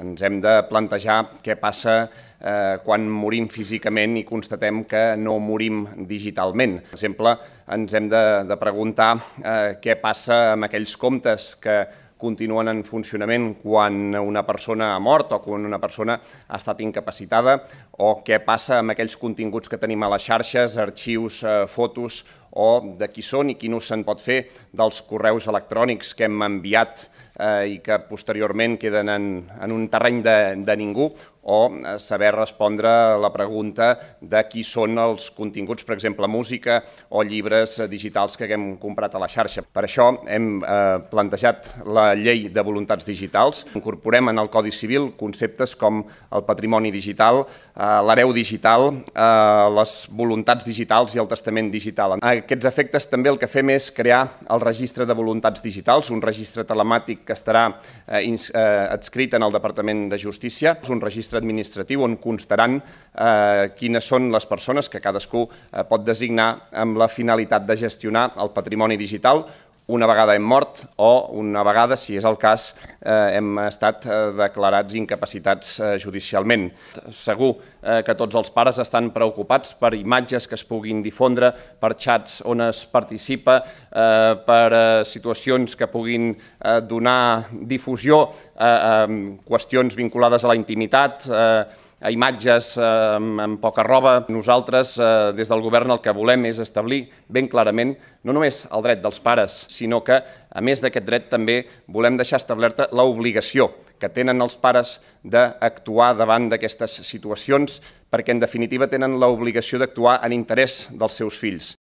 Ens hem de plantejar què passa eh, quan morim físicament i constatem que no morim digitalment. Per exemple, ens hem de, de preguntar eh, què passa amb aquells comptes que continuen en funcionament quan una persona ha mort o quan una persona ha estat incapacitada, o què passa amb aquells continguts que tenim a les xarxes, arxius, eh, fotos o de qui són i qui no se'n pot fer dels correus electrònics que hem enviat eh, i que posteriorment queden en, en un terreny de, de ningú, o eh, saber respondre a la pregunta de qui són els continguts, per exemple, música o llibres digitals que haguem comprat a la xarxa. Per això hem eh, plantejat la llei de voluntats digitals. Incorporem en el Codi Civil conceptes com el patrimoni digital, eh, l'hereu digital, eh, les voluntats digitals i el testament digital aquests efectes també el que fem és crear el registre de voluntats digitals, un registre telemàtic que estarà eh, eh, adscrit en el Departament de Justícia, és un registre administratiu on constaran eh, quines són les persones que cadascú eh, pot designar amb la finalitat de gestionar el patrimoni digital, una vegada hem mort o una vegada, si és el cas, eh, hem estat eh, declarats incapacitats eh, judicialment. Segur eh, que tots els pares estan preocupats per imatges que es puguin difondre, per xats on es participa, eh, per eh, situacions que puguin eh, donar difusió a eh, eh, qüestions vinculades a la intimitat, eh, imatges eh, amb poca roba. Nosaltres, eh, des del govern, el que volem és establir ben clarament no només el dret dels pares, sinó que, a més d'aquest dret, també volem deixar establerta l'obligació que tenen els pares d'actuar davant d'aquestes situacions, perquè en definitiva tenen l'obligació d'actuar en interès dels seus fills.